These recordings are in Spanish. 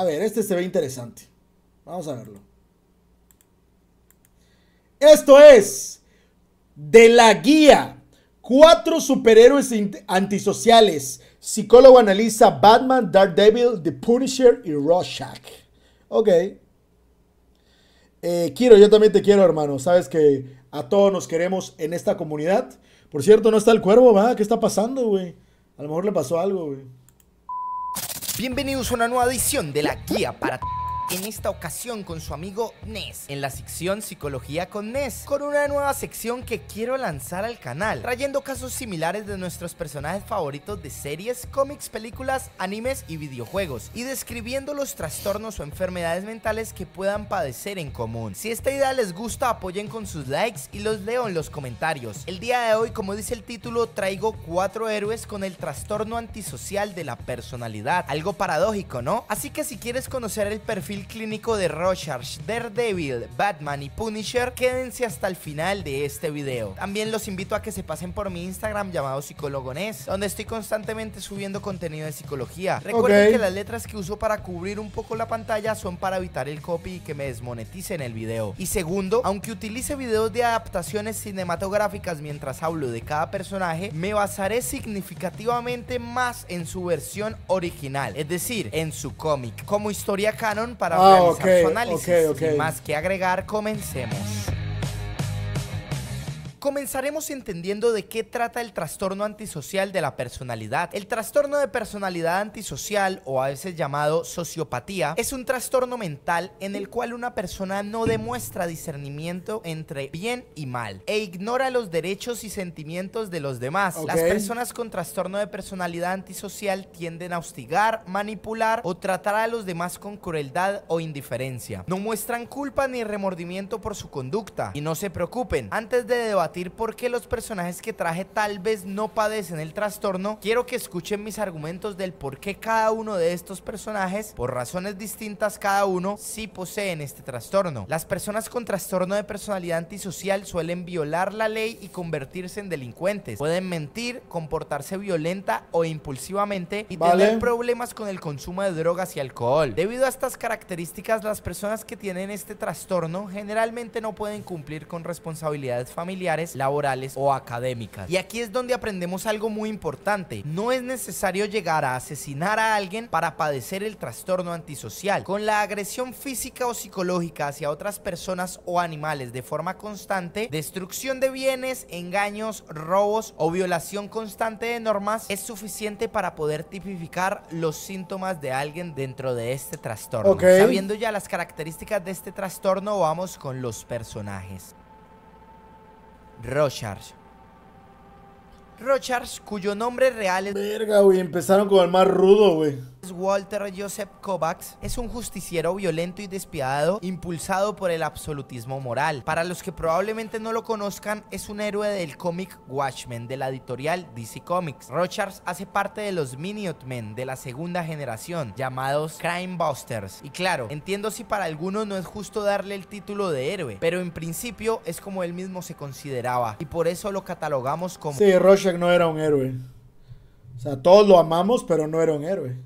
a ver, este se ve interesante. Vamos a verlo. Esto es de la guía. Cuatro superhéroes antisociales. Psicólogo analiza Batman, Dark Devil, The Punisher y Rorschach. Ok. Quiero, eh, yo también te quiero, hermano. Sabes que a todos nos queremos en esta comunidad. Por cierto, no está el cuervo, ¿va? ¿Qué está pasando, güey? A lo mejor le pasó algo, güey. Bienvenidos a una nueva edición de la guía para en esta ocasión con su amigo Ness en la sección Psicología con Ness con una nueva sección que quiero lanzar al canal, trayendo casos similares de nuestros personajes favoritos de series, cómics, películas, animes y videojuegos, y describiendo los trastornos o enfermedades mentales que puedan padecer en común. Si esta idea les gusta, apoyen con sus likes y los leo en los comentarios. El día de hoy, como dice el título, traigo cuatro héroes con el trastorno antisocial de la personalidad. Algo paradójico, ¿no? Así que si quieres conocer el perfil clínico de Rorschach, Daredevil, Batman y Punisher, quédense hasta el final de este video. También los invito a que se pasen por mi Instagram llamado psicologones, donde estoy constantemente subiendo contenido de psicología. Recuerden que las letras que uso para cubrir un poco la pantalla son para evitar el copy y que me desmoneticen el video. Y segundo, aunque utilice videos de adaptaciones cinematográficas mientras hablo de cada personaje, me basaré significativamente más en su versión original, es decir, en su cómic, como historia canon para para ah, realizar su análisis. Sin más que agregar, comencemos. Comenzaremos entendiendo de qué trata el trastorno antisocial de la personalidad. El trastorno de personalidad antisocial, o a veces llamado sociopatía, es un trastorno mental en el cual una persona no demuestra discernimiento entre bien y mal e ignora los derechos y sentimientos de los demás. Las personas con trastorno de personalidad antisocial tienden a hostigar, manipular o tratar a los demás con crueldad o indiferencia. No muestran culpa ni remordimiento por su conducta. Y no se preocupen, antes de debatir por qué los personajes que traje tal vez no padecen el trastorno, quiero que escuchen mis argumentos del por qué cada uno de estos personajes, por razones distintas cada uno, sí poseen este trastorno. Las personas con trastorno de personalidad antisocial suelen violar la ley y convertirse en delincuentes. Pueden mentir, comportarse violenta o impulsivamente y tener problemas con el consumo de drogas y alcohol. Debido a estas características, las personas que tienen este trastorno generalmente no pueden cumplir con responsabilidades familiares laborales o académicas. Y aquí es donde aprendemos algo muy importante. No es necesario llegar a asesinar a alguien para padecer el trastorno antisocial. Con la agresión física o psicológica hacia otras personas o animales de forma constante, destrucción de bienes, engaños, robos o violación constante de normas es suficiente para poder tipificar los síntomas de alguien dentro de este trastorno. Sabiendo ya las características de este trastorno, vamos con los personajes. Rogers. Rogers, cuyo nombre real es... Verga, güey, empezaron con el más rudo, güey. Walter Joseph Kovacs es un justiciero violento y despiadado impulsado por el absolutismo moral. Para los que probablemente no lo conozcan, es un héroe del cómic Watchmen de la editorial DC Comics. Rochards hace parte de los Minutemen de la segunda generación, llamados Crime Busters. Y claro, entiendo si para algunos no es justo darle el título de héroe, pero en principio es como él mismo se consideraba y por eso lo catalogamos como... Sí, Roger no era un héroe. O sea, todos lo amamos, pero no era un héroe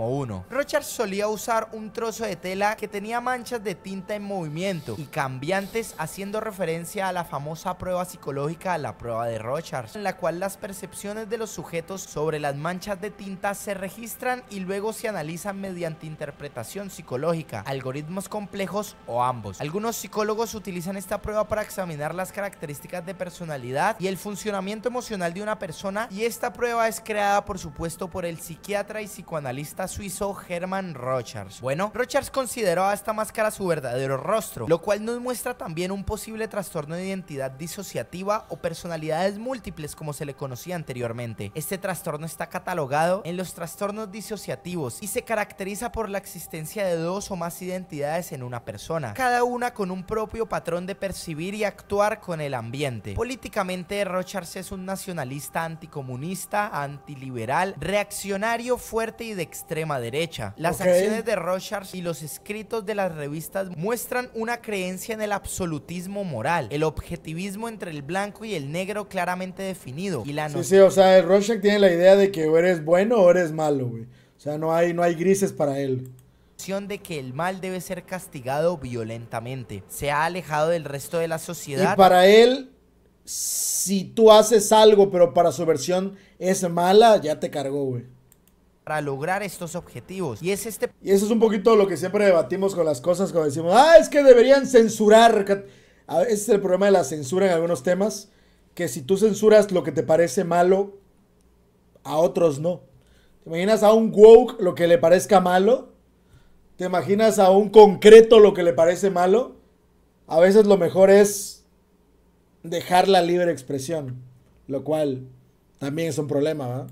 o uno. Rochard solía usar un trozo de tela que tenía manchas de tinta en movimiento y cambiantes haciendo referencia a la famosa prueba psicológica, la prueba de Rochard, en la cual las percepciones de los sujetos sobre las manchas de tinta se registran y luego se analizan mediante interpretación psicológica, algoritmos complejos o ambos. Algunos psicólogos utilizan esta prueba para examinar las características de personalidad y el funcionamiento emocional de una persona y esta prueba es creada por supuesto por el psiquiatra y psicoanalista suizo Herman Rogers. Bueno, Rogers consideró a esta máscara su verdadero rostro, lo cual nos muestra también un posible trastorno de identidad disociativa o personalidades múltiples como se le conocía anteriormente. Este trastorno está catalogado en los trastornos disociativos y se caracteriza por la existencia de dos o más identidades en una persona, cada una con un propio patrón de percibir y actuar con el ambiente. Políticamente, Rochards es un nacionalista anticomunista, antiliberal, reaccionario fuerte y de extremo derecha. Las acciones de Rorschach y los escritos de las revistas muestran una creencia en el absolutismo moral, el objetivismo entre el blanco y el negro claramente definido. Y la no... sí, sí, o sea, Rochard tiene la idea de que o eres bueno o eres malo, güey. O sea, no hay, no hay grises para él de que el mal debe ser castigado violentamente. Se ha alejado del resto de la sociedad. Y para él, si tú haces algo, pero para su versión es mala, ya te cargó, güey para lograr estos objetivos. Y es este... Y eso es un poquito lo que siempre debatimos con las cosas cuando decimos, ah, es que deberían censurar. Ese es el problema de la censura en algunos temas, que si tú censuras lo que te parece malo, a otros no. ¿Te imaginas a un woke lo que le parezca malo? ¿Te imaginas a un concreto lo que le parece malo? A veces lo mejor es dejar la libre expresión, lo cual también es un problema, ¿verdad?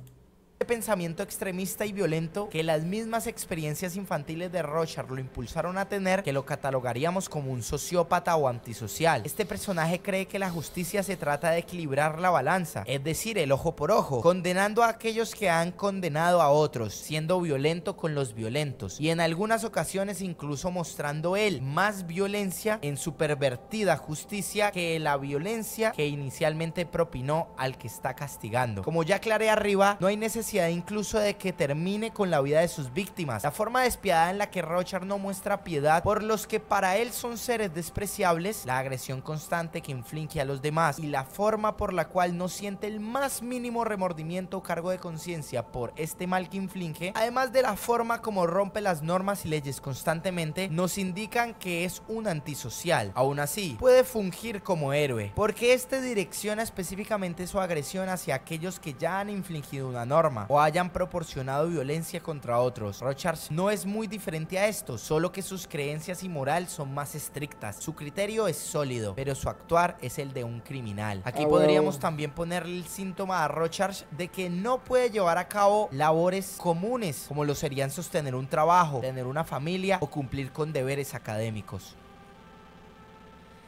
pensamiento extremista y violento que las mismas experiencias infantiles de Rochard lo impulsaron a tener que lo catalogaríamos como un sociópata o antisocial. Este personaje cree que la justicia se trata de equilibrar la balanza, es decir, el ojo por ojo, condenando a aquellos que han condenado a otros, siendo violento con los violentos y en algunas ocasiones incluso mostrando él más violencia en su pervertida justicia que la violencia que inicialmente propinó al que está castigando. Como ya aclaré arriba, no hay necesidad incluso de que termine con la vida de sus víctimas. La forma despiadada en la que Rochard no muestra piedad por los que para él son seres despreciables, la agresión constante que inflige a los demás y la forma por la cual no siente el más mínimo remordimiento o cargo de conciencia por este mal que inflige, además de la forma como rompe las normas y leyes constantemente, nos indican que es un antisocial. Aún así, puede fungir como héroe, porque este direcciona específicamente su agresión hacia aquellos que ya han infligido una norma o hayan proporcionado violencia contra otros. Rochards no es muy diferente a esto, solo que sus creencias y moral son más estrictas. Su criterio es sólido, pero su actuar es el de un criminal. Aquí ah, podríamos también ponerle el síntoma a Rochards de que no puede llevar a cabo labores comunes, como lo serían sostener un trabajo, tener una familia o cumplir con deberes académicos.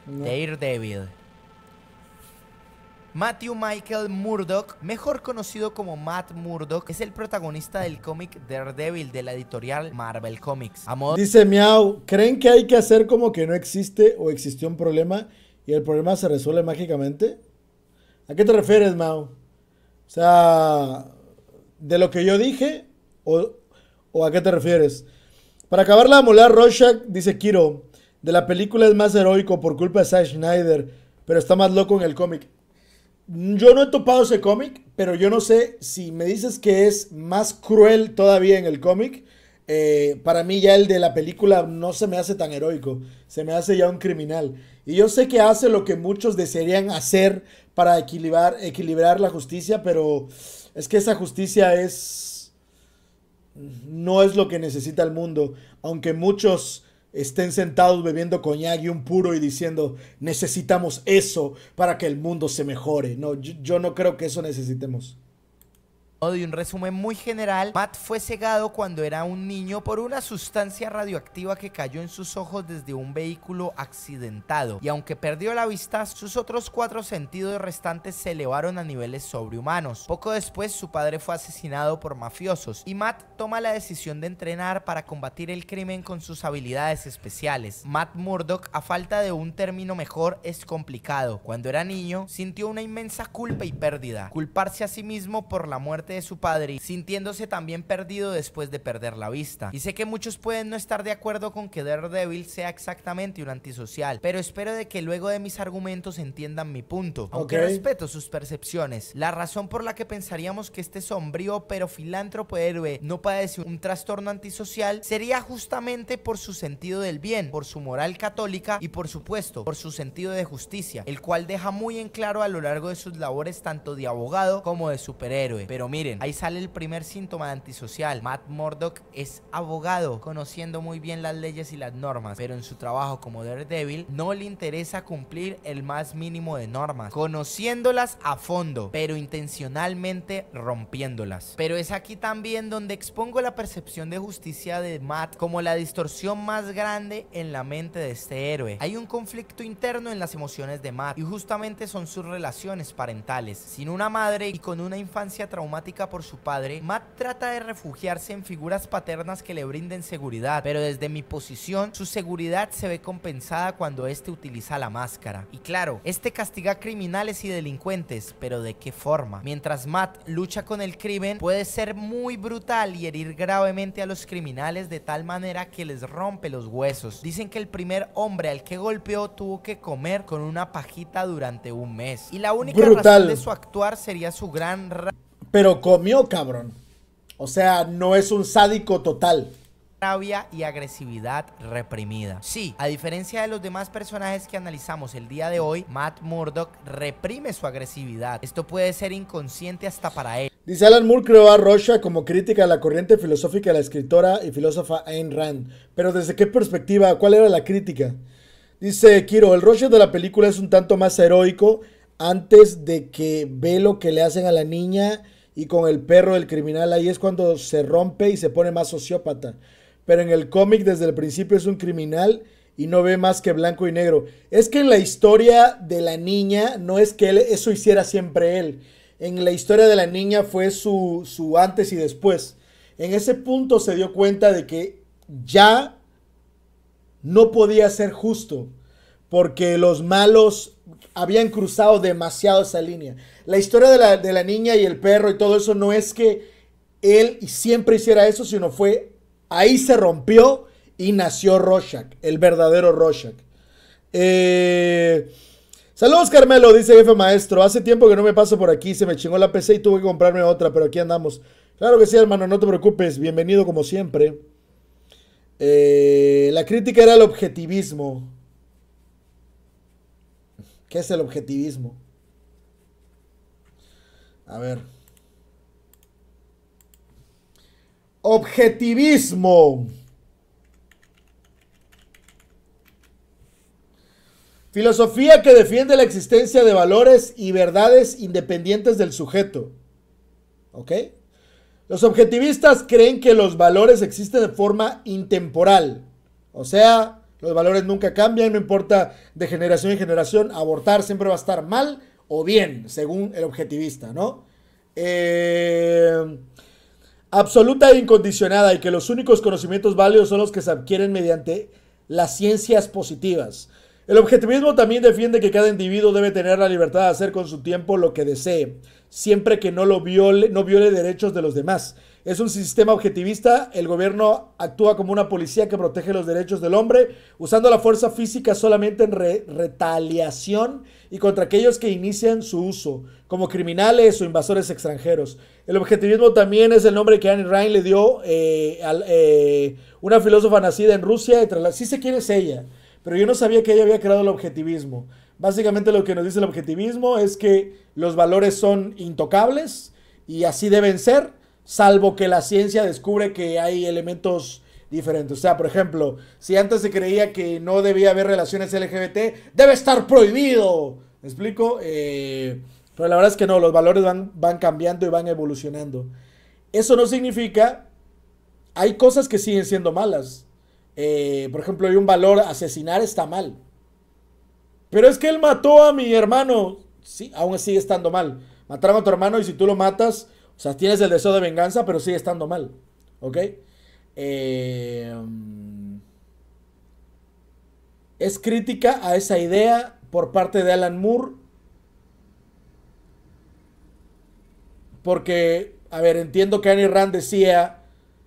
David Matthew Michael Murdock, mejor conocido como Matt Murdock, es el protagonista del cómic Daredevil de la editorial Marvel Comics. Dice Miau, ¿creen que hay que hacer como que no existe o existió un problema y el problema se resuelve mágicamente? ¿A qué te refieres, Mau? O sea, ¿de lo que yo dije o, a qué te refieres? Para acabar la molar, Rorschach, dice Kiro, de la película es más heroico por culpa de Zack Schneider, pero está más loco en el cómic. Yo no he topado ese cómic, pero yo no sé si me dices que es más cruel todavía en el cómic. Eh, para mí ya el de la película no se me hace tan heroico, se me hace ya un criminal. Y yo sé que hace lo que muchos desearían hacer para equilibrar, equilibrar la justicia, pero es que esa justicia es... no es lo que necesita el mundo, aunque muchos estén sentados bebiendo coñac y un puro y diciendo, necesitamos eso para que el mundo se mejore. No, yo, yo no creo que eso necesitemos de un resumen muy general, Matt fue cegado cuando era un niño por una sustancia radioactiva que cayó en sus ojos desde un vehículo accidentado y aunque perdió la vista, sus otros cuatro sentidos restantes se elevaron a niveles sobrehumanos. Poco después su padre fue asesinado por mafiosos y Matt toma la decisión de entrenar para combatir el crimen con sus habilidades especiales. Matt Murdock, a falta de un término mejor, es complicado. Cuando era niño, sintió una inmensa culpa y pérdida, culparse a sí mismo por la muerte de su padre, sintiéndose también perdido después de perder la vista. Y sé que muchos pueden no estar de acuerdo con que Daredevil sea exactamente un antisocial, pero espero de que luego de mis argumentos entiendan mi punto, aunque respeto sus percepciones. La razón por la que pensaríamos que este sombrío pero filántropo héroe no padece un trastorno antisocial sería justamente por su sentido del bien, por su moral católica y por supuesto por su sentido de justicia, el cual deja muy en claro a lo largo de sus labores tanto de abogado como de superhéroe. Pero mira, miren, ahí sale el primer síntoma antisocial. Matt Murdock es abogado, conociendo muy bien las leyes y las normas, pero en su trabajo como Daredevil no le interesa cumplir el más mínimo de normas, conociéndolas a fondo, pero intencionalmente rompiéndolas. Pero es aquí también donde expongo la percepción de justicia de Matt como la distorsión más grande en la mente de este héroe. Hay un conflicto interno en las emociones de Matt y justamente son sus relaciones parentales. Sin una madre y con una infancia traumática por su padre, Matt trata de refugiarse en figuras paternas que le brinden seguridad, pero desde mi posición, su seguridad se ve compensada cuando este utiliza la máscara. Y claro, este castiga a criminales y delincuentes, pero ¿de qué forma? Mientras Matt lucha con el crimen, puede ser muy brutal y herir gravemente a los criminales de tal manera que les rompe los huesos. Dicen que el primer hombre al que golpeó tuvo que comer con una pajita durante un mes. Y la única razón de su actuar sería su gran... Pero comió, cabrón. O sea, no es un sádico total rabia y agresividad reprimida. Sí, a diferencia de los demás personajes que analizamos el día de hoy, Matt Murdock reprime su agresividad. Esto puede ser inconsciente hasta para él. Dice Alan Moore creó a Rocha como crítica a la corriente filosófica de la escritora y filósofa Ayn Rand. Pero ¿desde qué perspectiva? ¿Cuál era la crítica? Dice Kiro, el Rocha de la película es un tanto más heroico antes de que ve lo que le hacen a la niña y con el perro del criminal. Ahí es cuando se rompe y se pone más sociópata. Pero en el cómic desde el principio es un criminal y no ve más que blanco y negro. Es que en la historia de la niña no es que eso hiciera siempre él. En la historia de la niña fue su, su antes y después. En ese punto se dio cuenta de que ya no podía ser justo porque los malos habían cruzado demasiado esa línea. La historia de la, niña y el perro y todo eso no es que él siempre hiciera eso, sino fue ahí se rompió y nació Rorschach, el verdadero Rorschach. Eh, saludos Carmelo, dice jefe maestro. Hace tiempo que no me paso por aquí, se me chingó la PC y tuve que comprarme otra, pero aquí andamos. Claro que sí, hermano, no te preocupes, bienvenido como siempre. Eh, la crítica era el objetivismo. ¿Qué es el objetivismo? A ver. Objetivismo. Filosofía que defiende la existencia de valores y verdades independientes del sujeto. ¿Ok? Los objetivistas creen que los valores existen de forma intemporal. O sea, los valores nunca cambian, no importa de generación en generación, abortar siempre va a estar mal o bien, según el objetivista, ¿no? Eh, absoluta e incondicionada y que los únicos conocimientos válidos son los que se adquieren mediante las ciencias positivas. El objetivismo también defiende que cada individuo debe tener la libertad de hacer con su tiempo lo que desee, siempre que no lo viole, no viole derechos de los demás. Es un sistema objetivista, el gobierno actúa como una policía que protege los derechos del hombre, usando la fuerza física solamente en retaliación y contra aquellos que inician su uso, como criminales o invasores extranjeros. El objetivismo también es el nombre que Anne Ryan le dio eh, a eh, una filósofa nacida en Rusia, la... sí sé quién es ella, pero yo no sabía que ella había creado el objetivismo. Básicamente lo que nos dice el objetivismo es que los valores son intocables y así deben ser salvo que la ciencia descubre que hay elementos diferentes. O sea, por ejemplo, si antes se creía que no debía haber relaciones LGBT, debe estar prohibido. ¿Me explico? Eh, pero la verdad es que no, los valores van, van cambiando y van evolucionando. Eso no significa, hay cosas que siguen siendo malas. Eh, por ejemplo, hay un valor, asesinar está mal. Pero es que él mató a mi hermano. Sí, aún sigue estando mal. Mataron a tu hermano y si tú lo matas, o sea, tienes el deseo de venganza, pero sigue estando mal. ¿Ok? Em, es crítica a esa idea por parte de Alan Moore. Porque, a ver, entiendo que Annie Rand decía,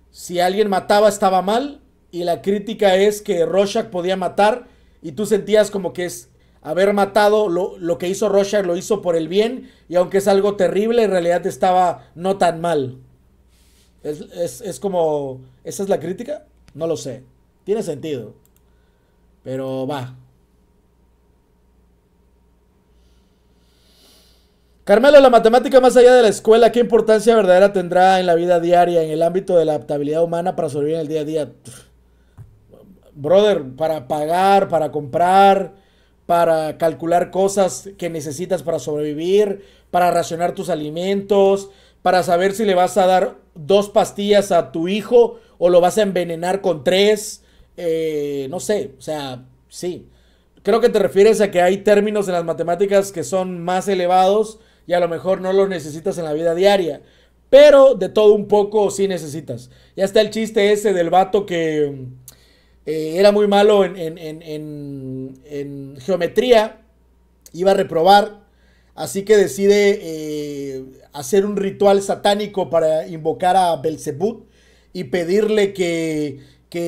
si alguien mataba estaba mal, y la crítica es que Rorschach podía matar, y tú sentías como que es, haber matado, lo, que hizo Rorschach lo hizo por el bien, y aunque es algo terrible, en realidad estaba no tan mal. Es, es como, ¿esa es la crítica? No lo sé. Tiene sentido. Pero va. Carmelo, la matemática más allá de la escuela, ¿qué importancia verdadera tendrá en la vida diaria, en el ámbito de la adaptabilidad humana para sobrevivir en el día a día? Brother, para pagar, para comprar, para calcular cosas que necesitas para sobrevivir, para racionar tus alimentos, para saber si le vas a dar dos pastillas a tu hijo o lo vas a envenenar con tres. Eh, no sé, o sea, sí. Creo que te refieres a que hay términos en las matemáticas que son más elevados y a lo mejor no los necesitas en la vida diaria. Pero de todo un poco sí necesitas. Ya está el chiste ese del vato que eh, era muy malo en, geometría, iba a reprobar, así que decide eh, hacer un ritual satánico para invocar a Belcebú y pedirle que,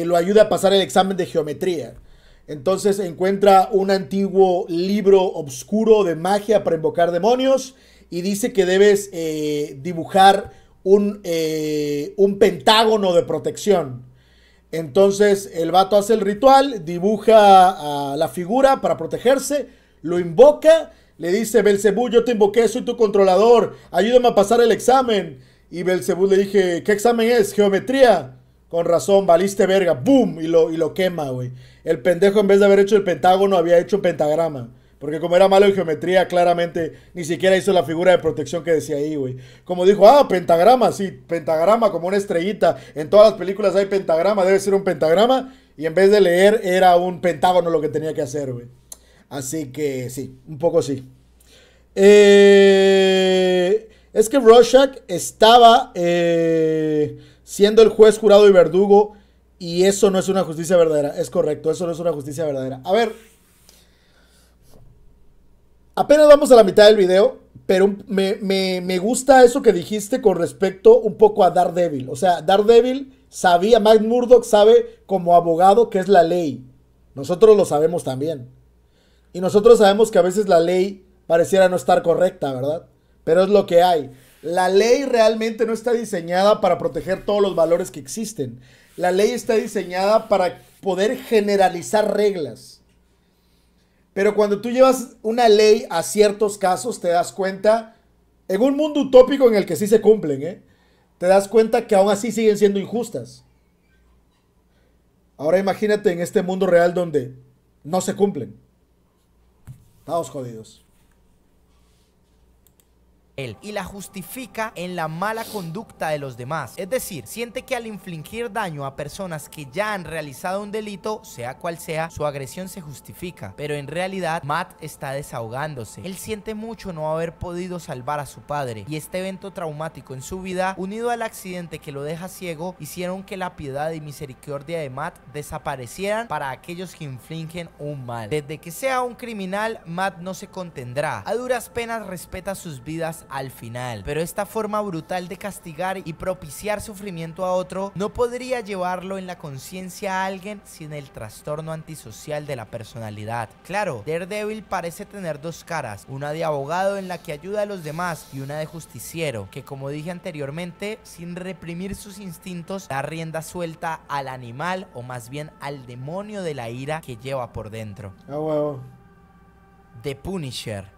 lo ayude a pasar el examen de geometría. Entonces encuentra un antiguo libro obscuro de magia para invocar demonios y dice que debes eh, dibujar un, un, pentágono de protección. Entonces el vato hace el ritual, dibuja a la figura para protegerse, lo invoca, le dice, Belcebú, yo te invoqué, soy tu controlador, ayúdame a pasar el examen. Y Belcebú le dije, ¿qué examen es? Geometría. Con razón, baliste, verga, boom, y lo, y lo quema, güey. El pendejo en vez de haber hecho el pentágono había hecho un pentagrama. Porque como era malo en geometría, claramente ni siquiera hizo la figura de protección que decía ahí, güey. Como dijo, ah, pentagrama, sí, pentagrama, como una estrellita. En todas las películas hay pentagrama, debe ser un pentagrama. Y en vez de leer, era un pentágono lo que tenía que hacer, güey. Así que sí, un poco sí. Eh, es que Rorschach estaba eh, siendo el juez, jurado y verdugo. Y eso no es una justicia verdadera. Es correcto, eso no es una justicia verdadera. A ver, Apenas vamos a la mitad del video, pero me, gusta eso que dijiste con respecto un poco a Daredevil. O sea, Daredevil sabía, Mike Murdoch sabe como abogado que es la ley. Nosotros lo sabemos también. Y nosotros sabemos que a veces la ley pareciera no estar correcta, ¿verdad? Pero es lo que hay. La ley realmente no está diseñada para proteger todos los valores que existen. La ley está diseñada para poder generalizar reglas. Pero cuando tú llevas una ley a ciertos casos, te das cuenta, en un mundo utópico en el que sí se cumplen, ¿eh? te das cuenta que aún así siguen siendo injustas. Ahora imagínate en este mundo real donde no se cumplen. Estamos jodidos él y la justifica en la mala conducta de los demás. Es decir, siente que al infligir daño a personas que ya han realizado un delito, sea cual sea, su agresión se justifica. Pero en realidad, Matt está desahogándose. Él siente mucho no haber podido salvar a su padre y este evento traumático en su vida, unido al accidente que lo deja ciego, hicieron que la piedad y misericordia de Matt desaparecieran para aquellos que infligen un mal. Desde que sea un criminal, Matt no se contendrá. A duras penas respeta sus vidas al final. Pero esta forma brutal de castigar y propiciar sufrimiento a otro no podría llevarlo en la conciencia a alguien sin el trastorno antisocial de la personalidad. Claro, Daredevil parece tener dos caras, una de abogado en la que ayuda a los demás y una de justiciero, que como dije anteriormente, sin reprimir sus instintos, da rienda suelta al animal o más bien al demonio de la ira que lleva por dentro. Ah, The Punisher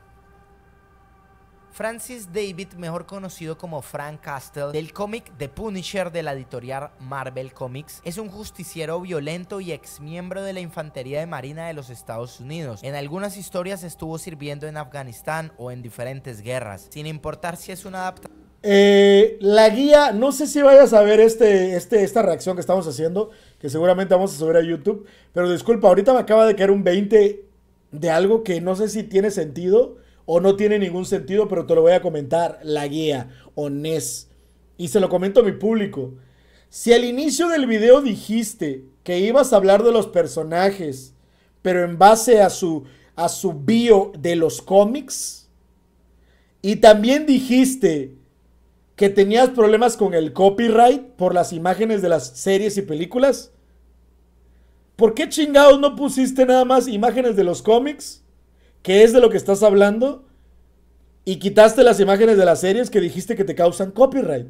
Francis David, mejor conocido como Frank Castle, del cómic The Punisher de la editorial Marvel Comics, es un justiciero violento y ex miembro de la Infantería de Marina de los Estados Unidos. En algunas historias estuvo sirviendo en Afganistán o en diferentes guerras, sin importar si es una adaptación eh, la guía, no sé si vayas a ver este, este, esta reacción que estamos haciendo, que seguramente vamos a subir a YouTube, pero disculpa, ahorita me acaba de caer un 20 de algo que no sé si tiene sentido, o no tiene ningún sentido, pero te lo voy a comentar, la guía Onés. Y se lo comento a mi público. Si al inicio del video dijiste que ibas a hablar de los personajes, pero en base a su, a su bio de los cómics, y también dijiste que tenías problemas con el copyright por las imágenes de las series y películas, ¿por qué chingados no pusiste nada más imágenes de los cómics? qué es de lo que estás hablando y quitaste las imágenes de las series que dijiste que te causan copyright.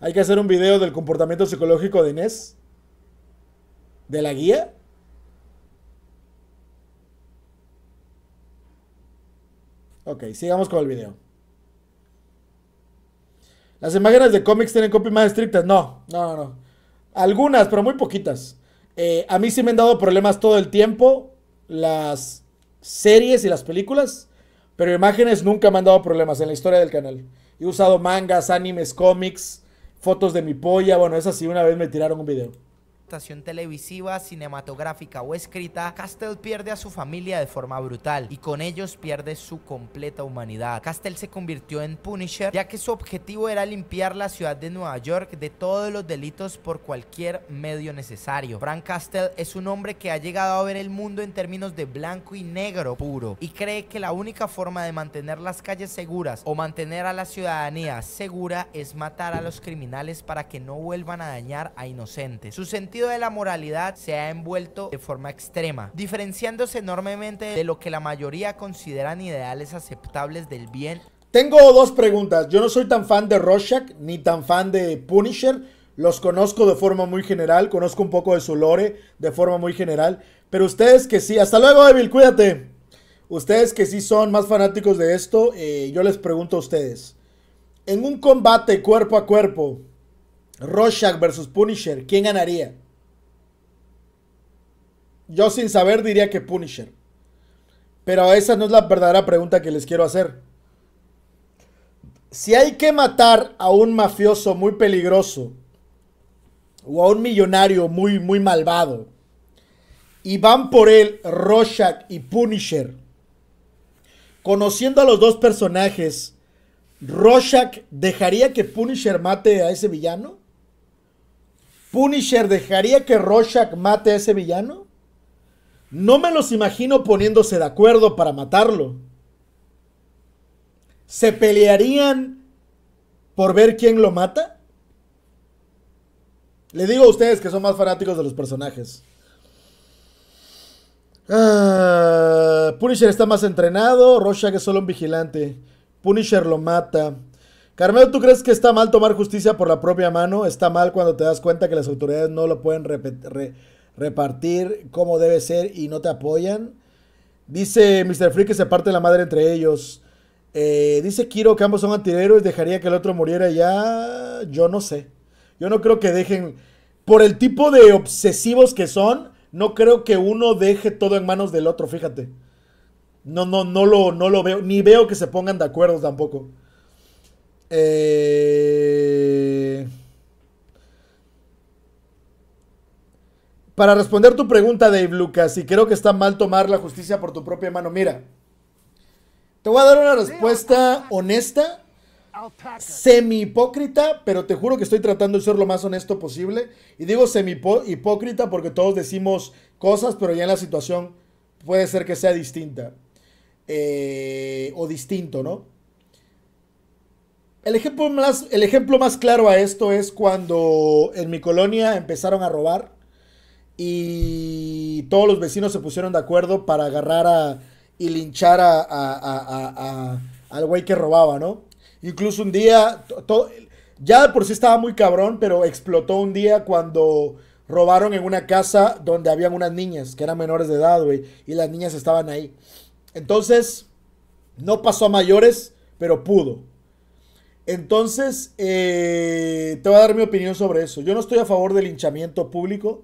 Hay que hacer un video del comportamiento psicológico de Inés. ¿De la guía? Ok, sigamos con el video. Las imágenes de cómics tienen copy más estrictas. No, no, no. Algunas, pero muy poquitas. Eh, a mí sí me han dado problemas todo el tiempo. Las series y las películas. Pero imágenes nunca me han dado problemas en la historia del canal. He usado mangas, animes, cómics, fotos de mi polla. Bueno, es sí Una vez me tiraron un video televisiva, cinematográfica o escrita, Castell pierde a su familia de forma brutal y con ellos pierde su completa humanidad. Castell se convirtió en Punisher ya que su objetivo era limpiar la ciudad de Nueva York de todos los delitos por cualquier medio necesario. Frank Castell es un hombre que ha llegado a ver el mundo en términos de blanco y negro puro y cree que la única forma de mantener las calles seguras o mantener a la ciudadanía segura es matar a los criminales para que no vuelvan a dañar a inocentes. Su sentido de la moralidad se ha envuelto de forma extrema, diferenciándose enormemente de lo que la mayoría consideran ideales aceptables del bien. Tengo dos preguntas. Yo no soy tan fan de Rorschach ni tan fan de Punisher. Los conozco de forma muy general, conozco un poco de su lore de forma muy general. Pero ustedes que sí, hasta luego Evil, cuídate. Ustedes que sí son más fanáticos de esto, eh, yo les pregunto a ustedes. En un combate cuerpo a cuerpo, Rorschach versus Punisher, ¿quién ganaría? Yo sin saber diría que Punisher. Pero esa no es la verdadera pregunta que les quiero hacer. Si hay que matar a un mafioso muy peligroso o a un millonario muy, muy malvado y van por él Rorschach y Punisher, conociendo a los dos personajes, ¿Rorschach dejaría que Punisher mate a ese villano? ¿Punisher dejaría que Rorschach mate a ese villano? No me los imagino poniéndose de acuerdo para matarlo. ¿Se pelearían por ver quién lo mata? Le digo a ustedes que son más fanáticos de los personajes. Ah, Punisher está más entrenado. Roshak es solo un vigilante. Punisher lo mata. Carmelo, ¿tú crees que está mal tomar justicia por la propia mano? Está mal cuando te das cuenta que las autoridades no lo pueden re repartir como debe ser y no te apoyan. Dice Mr. Freak que se parte la madre entre ellos. Eh, dice Kiro que ambos son antihéroes, dejaría que el otro muriera ya. Yo no sé. Yo no creo que dejen. Por el tipo de obsesivos que son, no creo que uno deje todo en manos del otro, fíjate. No, no, no lo, no lo veo. Ni veo que se pongan de acuerdo tampoco. Eh. Para responder tu pregunta, Dave Lucas, y creo que está mal tomar la justicia por tu propia mano, mira, te voy a dar una respuesta honesta, semi hipócrita, pero te juro que estoy tratando de ser lo más honesto posible. Y digo semi hipócrita porque todos decimos cosas, pero ya en la situación puede ser que sea distinta. Eh, o distinto, ¿no? El ejemplo, más, el ejemplo más claro a esto es cuando en mi colonia empezaron a robar y todos los vecinos se pusieron de acuerdo para agarrar y linchar a, al güey que robaba, ¿no? Incluso un día, ya por sí estaba muy cabrón, pero explotó un día cuando robaron en una casa donde habían unas niñas que eran menores de edad, güey, y las niñas estaban ahí. Entonces, no pasó a mayores, pero pudo. Entonces, eh, te voy a dar mi opinión sobre eso. Yo no estoy a favor del linchamiento público.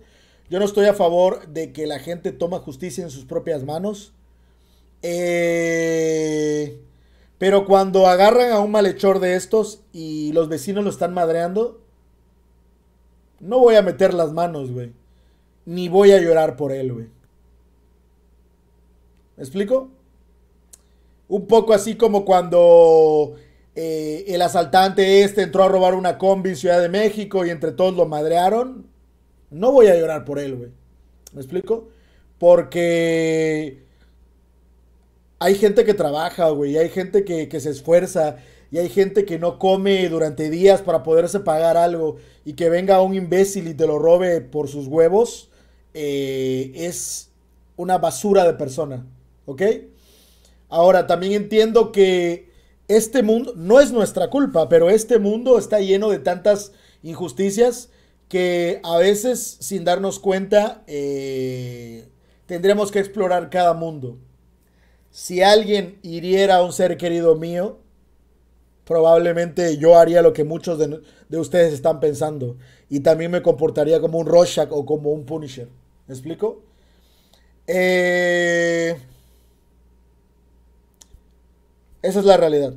Yo no estoy a favor de que la gente toma justicia en sus propias manos. Eh, pero cuando agarran a un malhechor de estos y los vecinos lo están madreando, no voy a meter las manos, güey. Ni voy a llorar por él, güey. ¿Me explico? Un poco así como cuando eh, el asaltante este entró a robar una combi en Ciudad de México y entre todos lo madrearon no voy a llorar por él, güey. ¿Me explico? Porque hay gente que trabaja, güey, hay gente que, se esfuerza, y hay gente que no come durante días para poderse pagar algo, y que venga un imbécil y te lo robe por sus huevos, eh, es una basura de persona, ¿ok? Ahora, también entiendo que este mundo, no es nuestra culpa, pero este mundo está lleno de tantas injusticias que a veces, sin darnos cuenta, eh, tendremos que explorar cada mundo. Si alguien hiriera a un ser querido mío, probablemente yo haría lo que muchos de, ustedes están pensando. Y también me comportaría como un Rorschach o como un Punisher. ¿Me explico? Eh, esa es la realidad.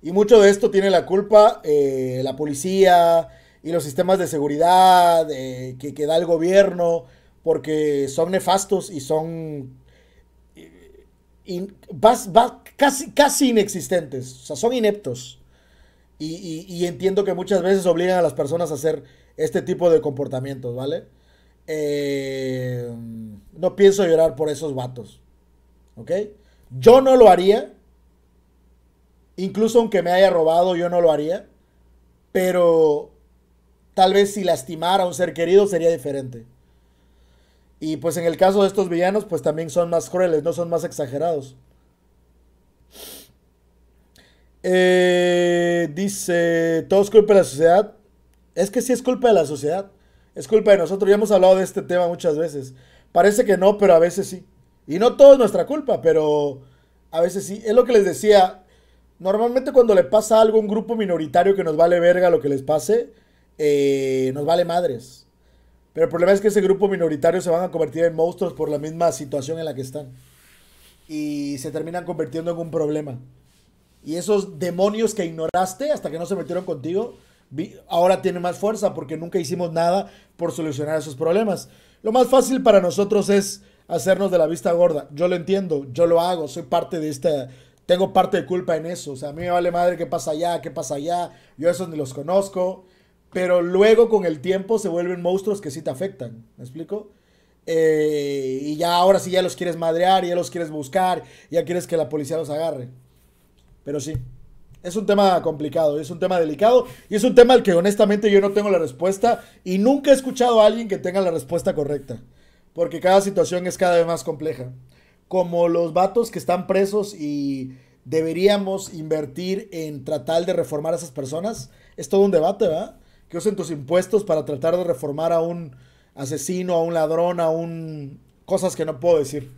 Y mucho de esto tiene la culpa eh, la policía, y los sistemas de seguridad eh, que, da el gobierno, porque son nefastos y son eh, casi, casi inexistentes, o sea, son ineptos. Y, entiendo que muchas veces obligan a las personas a hacer este tipo de comportamientos, ¿vale? Eh, no pienso llorar por esos vatos, ¿ok? Yo no lo haría, incluso aunque me haya robado, yo no lo haría, pero Tal vez si lastimara a un ser querido sería diferente. Y pues en el caso de estos villanos, pues también son más crueles, no son más exagerados. Eh, dice, todo es culpa de la sociedad. Es que sí es culpa de la sociedad. Es culpa de nosotros. Ya hemos hablado de este tema muchas veces. Parece que no, pero a veces sí. Y no todo es nuestra culpa, pero a veces sí. Es lo que les decía. Normalmente cuando le pasa algo a un grupo minoritario que nos vale verga lo que les pase, eh, nos vale madres. Pero el problema es que ese grupo minoritario se van a convertir en monstruos por la misma situación en la que están. Y se terminan convirtiendo en un problema. Y esos demonios que ignoraste hasta que no se metieron contigo, ahora tienen más fuerza porque nunca hicimos nada por solucionar esos problemas. Lo más fácil para nosotros es hacernos de la vista gorda. Yo lo entiendo, yo lo hago, soy parte de esta, tengo parte de culpa en eso. O sea, a mí me vale madre qué pasa allá, qué pasa allá. Yo esos ni los conozco pero luego con el tiempo se vuelven monstruos que sí te afectan, ¿me explico? Eh, y ya ahora sí ya los quieres madrear, ya los quieres buscar, ya quieres que la policía los agarre. Pero sí, es un tema complicado, es un tema delicado y es un tema al que honestamente yo no tengo la respuesta y nunca he escuchado a alguien que tenga la respuesta correcta, porque cada situación es cada vez más compleja. Como los vatos que están presos y deberíamos invertir en tratar de reformar a esas personas, es todo un debate, ¿verdad? que usen tus impuestos para tratar de reformar a un asesino, a un ladrón, a un... cosas que no puedo decir.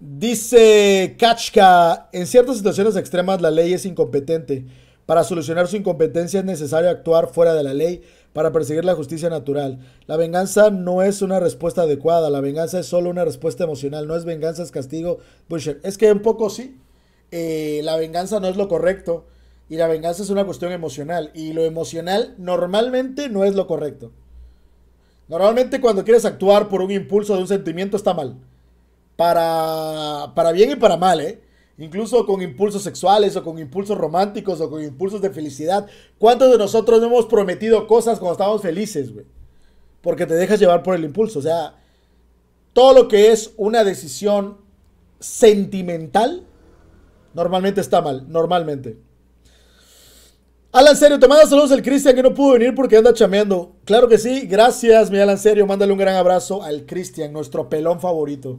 Dice Kachka, en ciertas situaciones extremas la ley es incompetente. Para solucionar su incompetencia es necesario actuar fuera de la ley para perseguir la justicia natural. La venganza no es una respuesta adecuada, la venganza es solo una respuesta emocional, no es venganza, es castigo. es que un poco sí, eh, la venganza no es lo correcto y la venganza es una cuestión emocional. Y lo emocional normalmente no es lo correcto. Normalmente cuando quieres actuar por un impulso de un sentimiento está mal. Para, para bien y para mal, ¿eh? Incluso con impulsos sexuales o con impulsos románticos o con impulsos de felicidad. ¿Cuántos de nosotros no hemos prometido cosas cuando estábamos felices, güey? Porque te dejas llevar por el impulso. O sea, todo lo que es una decisión sentimental normalmente está mal, normalmente. Alan Serio, te manda saludos el Cristian que no pudo venir porque anda chameando. Claro que sí, gracias mi Alan Serio, mándale un gran abrazo al Cristian, nuestro pelón favorito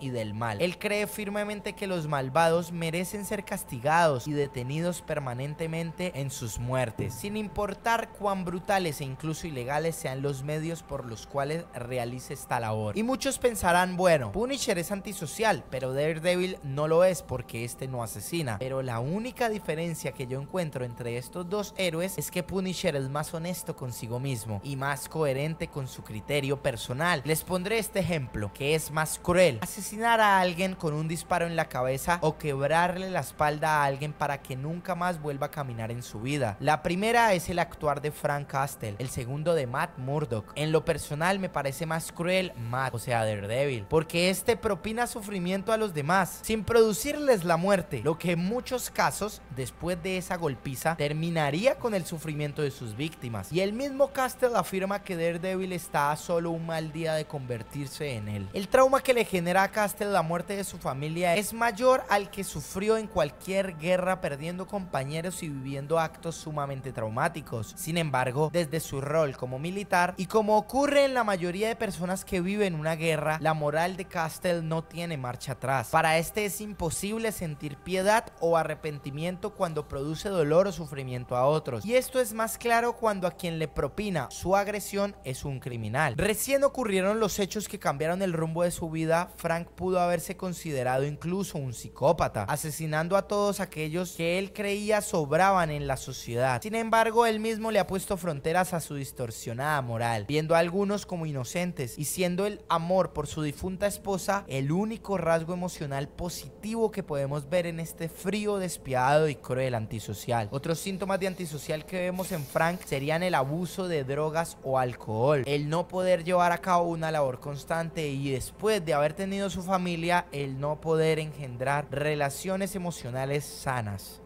y del mal. Él cree firmemente que los malvados merecen ser castigados y detenidos permanentemente en sus muertes, sin importar cuán brutales e incluso ilegales sean los medios por los cuales realice esta labor. Y muchos pensarán, bueno, Punisher es antisocial, pero Daredevil no lo es porque este no asesina. Pero la única diferencia que yo encuentro entre estos dos héroes es que Punisher es más honesto consigo mismo y más coherente con su criterio personal. Les pondré este ejemplo, que es más cruel a alguien con un disparo en la cabeza o quebrarle la espalda a alguien para que nunca más vuelva a caminar en su vida. La primera es el actuar de Frank Castle, el segundo de Matt Murdock. En lo personal me parece más cruel Matt, o sea Daredevil, porque este propina sufrimiento a los demás sin producirles la muerte, lo que en muchos casos, después de esa golpiza, terminaría con el sufrimiento de sus víctimas. Y el mismo Castle afirma que Daredevil está a solo un mal día de convertirse en él. El trauma que le genera a Castle la muerte de su familia es mayor al que sufrió en cualquier guerra perdiendo compañeros y viviendo actos sumamente traumáticos. Sin embargo, desde su rol como militar y como ocurre en la mayoría de personas que viven una guerra, la moral de Castle no tiene marcha atrás. Para este es imposible sentir piedad o arrepentimiento cuando produce dolor o sufrimiento a otros. Y esto es más claro cuando a quien le propina su agresión es un criminal. Recién ocurrieron los hechos que cambiaron el rumbo de su vida. Frank pudo haberse considerado incluso un psicópata, asesinando a todos aquellos que él creía sobraban en la sociedad. Sin embargo, él mismo le ha puesto fronteras a su distorsionada moral, viendo a algunos como inocentes y siendo el amor por su difunta esposa el único rasgo emocional positivo que podemos ver en este frío, despiadado y cruel antisocial. Otros síntomas de antisocial que vemos en Frank serían el abuso de drogas o alcohol, el no poder llevar a cabo una labor constante y después de haber tenido su familia el no poder engendrar relaciones emocionales sanas.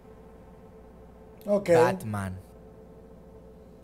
Okay. Batman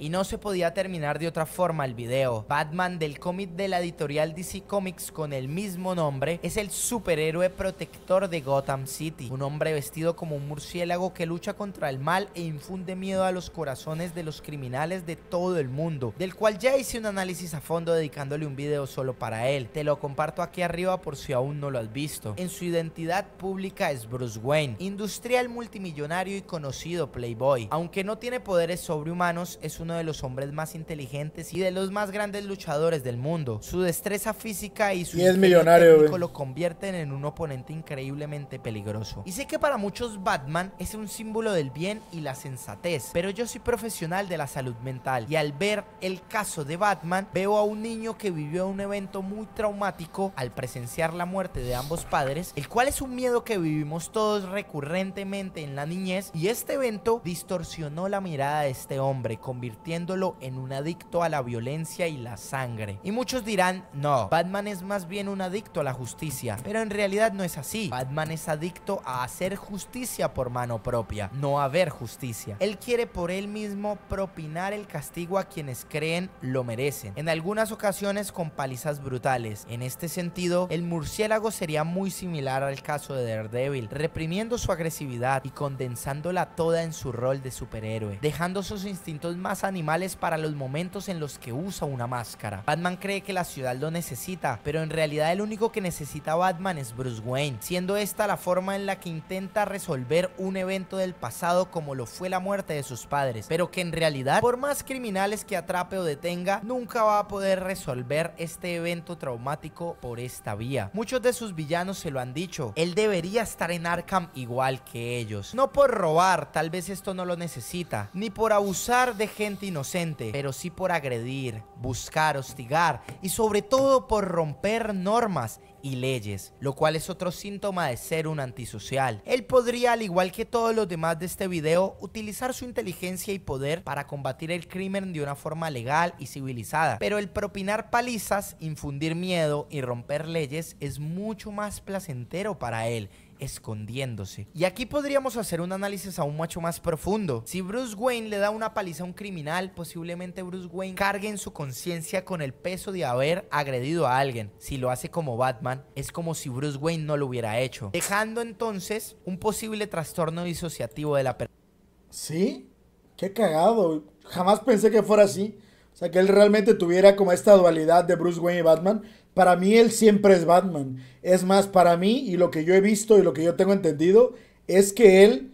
y no se podía terminar de otra forma el video. Batman del cómic de la editorial DC Comics con el mismo nombre es el superhéroe protector de Gotham City, un hombre vestido como un murciélago que lucha contra el mal e infunde miedo a los corazones de los criminales de todo el mundo, del cual ya hice un análisis a fondo dedicándole un video solo para él. Te lo comparto aquí arriba por si aún no lo has visto. En su identidad pública es Bruce Wayne, industrial multimillonario y conocido playboy. Aunque no tiene poderes sobrehumanos, es un de los hombres más inteligentes y de los más grandes luchadores del mundo. Su destreza física y su y lo convierten en un oponente increíblemente peligroso. Y sé que para muchos Batman es un símbolo del bien y la sensatez, pero yo soy profesional de la salud mental y al ver el caso de Batman veo a un niño que vivió un evento muy traumático al presenciar la muerte de ambos padres, el cual es un miedo que vivimos todos recurrentemente en la niñez y este evento distorsionó la mirada de este hombre, convirtiendo en un adicto a la violencia y la sangre. Y muchos dirán, no, Batman es más bien un adicto a la justicia, pero en realidad no es así. Batman es adicto a hacer justicia por mano propia, no a ver justicia. Él quiere por él mismo propinar el castigo a quienes creen lo merecen, en algunas ocasiones con palizas brutales. En este sentido, el murciélago sería muy similar al caso de Daredevil, reprimiendo su agresividad y condensándola toda en su rol de superhéroe, dejando sus instintos más animales para los momentos en los que usa una máscara. Batman cree que la ciudad lo necesita, pero en realidad el único que necesita Batman es Bruce Wayne, siendo esta la forma en la que intenta resolver un evento del pasado como lo fue la muerte de sus padres, pero que en realidad, por más criminales que atrape o detenga, nunca va a poder resolver este evento traumático por esta vía. Muchos de sus villanos se lo han dicho, él debería estar en Arkham igual que ellos, no por robar, tal vez esto no lo necesita, ni por abusar de gente inocente, pero sí por agredir, buscar, hostigar y sobre todo por romper normas y leyes, lo cual es otro síntoma de ser un antisocial. Él podría, al igual que todos los demás de este video, utilizar su inteligencia y poder para combatir el crimen de una forma legal y civilizada, pero el propinar palizas, infundir miedo y romper leyes es mucho más placentero para él escondiéndose. Y aquí podríamos hacer un análisis aún mucho más profundo. Si Bruce Wayne le da una paliza a un criminal, posiblemente Bruce Wayne cargue en su conciencia con el peso de haber agredido a alguien. Si lo hace como Batman, es como si Bruce Wayne no lo hubiera hecho, dejando entonces un posible trastorno disociativo de la persona. ¿Sí? Qué cagado. Jamás pensé que fuera así. O sea, que él realmente tuviera como esta dualidad de Bruce Wayne y Batman. Para mí él siempre es Batman. Es más, para mí y lo que yo he visto y lo que yo tengo entendido es que él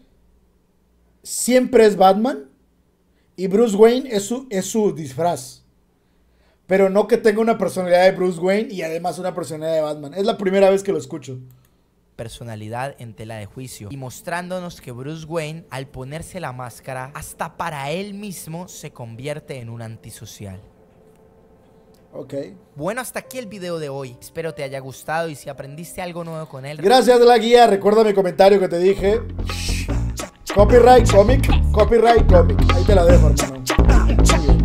siempre es Batman y Bruce Wayne es su, es su disfraz. Pero no que tenga una personalidad de Bruce Wayne y además una personalidad de Batman. Es la primera vez que lo escucho personalidad en tela de juicio y mostrándonos que Bruce Wayne, al ponerse la máscara, hasta para él mismo se convierte en un antisocial. Bueno, hasta aquí el video de hoy. Espero te haya gustado y si aprendiste algo nuevo con él. Gracias de la guía. Recuerda mi comentario que te dije. Copyright comic, copyright comic. Ahí te la dejo, hermano.